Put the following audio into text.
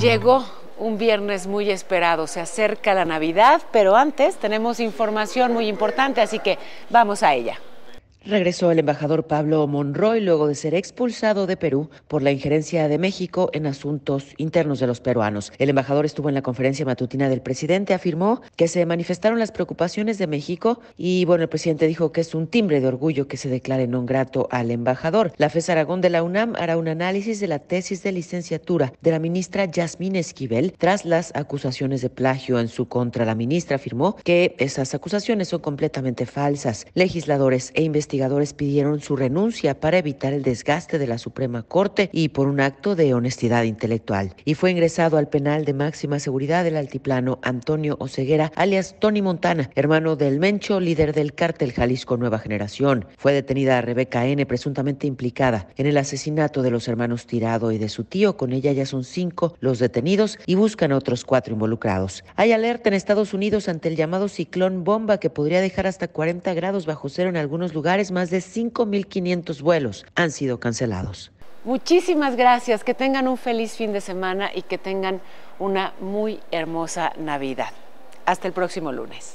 Llegó un viernes muy esperado. Se acerca la Navidad, pero antes tenemos información muy importante, así que vamos a ella. Regresó el embajador Pablo Monroy luego de ser expulsado de Perú por la injerencia de México en asuntos internos de los peruanos. El embajador estuvo en la conferencia matutina del presidente, afirmó que se manifestaron las preocupaciones de México y bueno, el presidente dijo que es un timbre de orgullo que se declare non grato al embajador. La FES Aragón de la UNAM hará un análisis de la tesis de licenciatura de la ministra Yasmín Esquivel tras las acusaciones de plagio en su contra. La ministra afirmó que esas acusaciones son completamente falsas. Legisladores e investigadores investigadores pidieron su renuncia para evitar el desgaste de la Suprema Corte y por un acto de honestidad intelectual. Y fue ingresado al penal de máxima seguridad del altiplano Antonio Oceguera, alias Tony Montana, hermano del Mencho, líder del cártel Jalisco Nueva Generación. Fue detenida Rebeca N., presuntamente implicada en el asesinato de los hermanos Tirado y de su tío. Con ella ya son cinco los detenidos y buscan otros cuatro involucrados. Hay alerta en Estados Unidos ante el llamado ciclón bomba que podría dejar hasta 40 grados bajo cero en algunos lugares más de 5.500 vuelos han sido cancelados. Muchísimas gracias, que tengan un feliz fin de semana y que tengan una muy hermosa Navidad. Hasta el próximo lunes.